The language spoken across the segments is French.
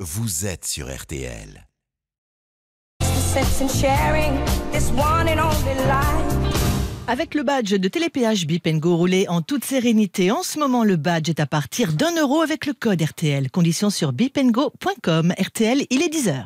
Vous êtes sur RTL. Avec le badge de télépéage Bipengo roulé en toute sérénité, en ce moment le badge est à partir d'un euro avec le code RTL. Conditions sur bipengo.com. RTL, il est 10h.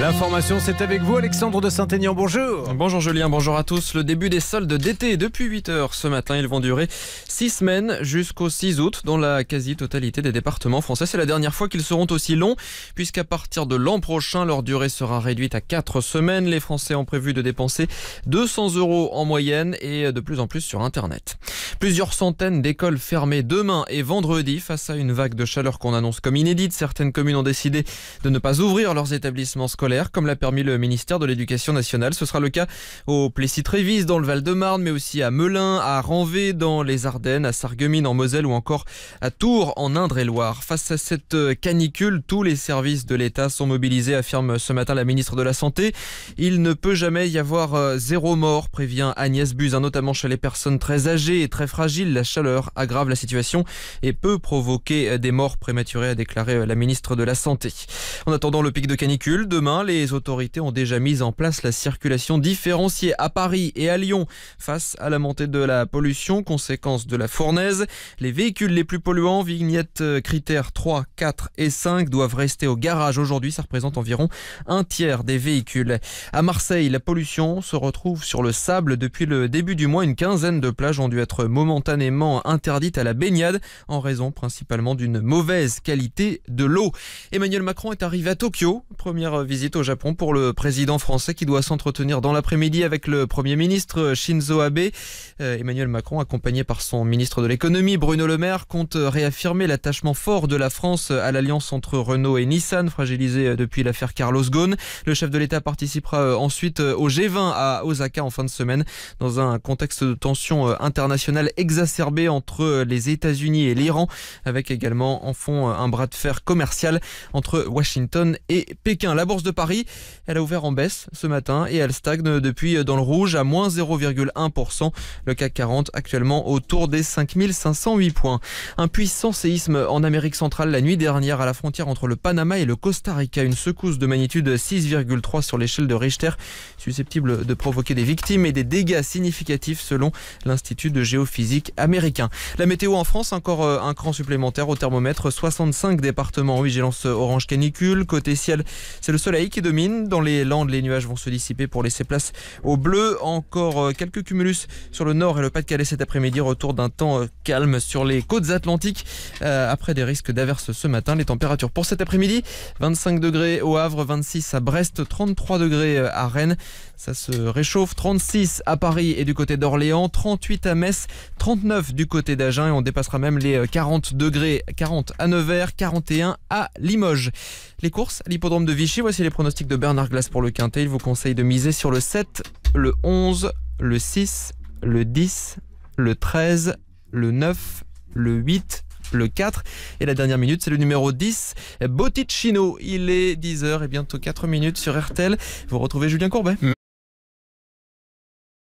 L'information, c'est avec vous, Alexandre de Saint-Aignan. Bonjour. Bonjour Julien, bonjour à tous. Le début des soldes d'été depuis 8 heures ce matin. Ils vont durer 6 semaines jusqu'au 6 août dans la quasi-totalité des départements français. C'est la dernière fois qu'ils seront aussi longs, puisqu'à partir de l'an prochain, leur durée sera réduite à 4 semaines. Les Français ont prévu de dépenser 200 euros en moyenne et de plus en plus sur Internet. Plusieurs centaines d'écoles fermées demain et vendredi face à une vague de chaleur qu'on annonce comme inédite. Certaines communes ont décidé de ne pas ouvrir leurs établissements scolaires comme l'a permis le ministère de l'Éducation nationale. Ce sera le cas au Plessis-Trévis dans le Val-de-Marne, mais aussi à Melun, à Renvé dans les Ardennes, à Sarguemines en Moselle ou encore à Tours en Indre-et-Loire. Face à cette euh, canicule, tous les services de l'État sont mobilisés, affirme ce matin la ministre de la Santé. Il ne peut jamais y avoir euh, zéro mort, prévient Agnès Buzyn, notamment chez les personnes très âgées et très fragiles. La chaleur aggrave la situation et peut provoquer euh, des morts prématurées, a déclaré la ministre de la Santé. En attendant le pic de canicule, demain, Hein, les autorités ont déjà mis en place la circulation différenciée à Paris et à Lyon face à la montée de la pollution, conséquence de la fournaise. Les véhicules les plus polluants, vignettes euh, critères 3, 4 et 5, doivent rester au garage aujourd'hui. Ça représente environ un tiers des véhicules. À Marseille, la pollution se retrouve sur le sable. Depuis le début du mois, une quinzaine de plages ont dû être momentanément interdites à la baignade en raison principalement d'une mauvaise qualité de l'eau. Emmanuel Macron est arrivé à Tokyo, première visite au Japon pour le président français qui doit s'entretenir dans l'après-midi avec le Premier ministre Shinzo Abe. Euh, Emmanuel Macron, accompagné par son ministre de l'économie Bruno Le Maire, compte réaffirmer l'attachement fort de la France à l'alliance entre Renault et Nissan, fragilisée euh, depuis l'affaire Carlos Ghosn. Le chef de l'État participera euh, ensuite au G20 à Osaka en fin de semaine dans un contexte de tension internationale exacerbée entre les États-Unis et l'Iran, avec également en fond un bras de fer commercial entre Washington et Pékin. La bourse de Paris. Elle a ouvert en baisse ce matin et elle stagne depuis euh, dans le rouge à moins 0,1%. Le CAC 40 actuellement autour des 5508 points. Un puissant séisme en Amérique centrale la nuit dernière à la frontière entre le Panama et le Costa Rica. Une secousse de magnitude 6,3 sur l'échelle de Richter susceptible de provoquer des victimes et des dégâts significatifs selon l'Institut de géophysique américain. La météo en France, encore euh, un cran supplémentaire au thermomètre. 65 départements en vigilance orange canicule. Côté ciel, c'est le soleil qui domine. Dans les Landes, les nuages vont se dissiper pour laisser place au bleu. Encore euh, quelques cumulus sur le nord et le Pas-de-Calais cet après-midi. Retour d'un temps euh, calme sur les côtes atlantiques euh, après des risques d'averses ce matin. Les températures pour cet après-midi 25 degrés au Havre, 26 à Brest, 33 degrés à Rennes. Ça se réchauffe. 36 à Paris et du côté d'Orléans, 38 à Metz, 39 du côté d'Agen et on dépassera même les 40 degrés, 40 à Nevers, 41 à Limoges. Les courses à l'hippodrome de Vichy, voici les pronostic de Bernard Glass pour le Quintet. Il vous conseille de miser sur le 7, le 11, le 6, le 10, le 13, le 9, le 8, le 4. Et la dernière minute, c'est le numéro 10, Botticino. Il est 10h et bientôt 4 minutes sur RTL. Vous retrouvez Julien Courbet.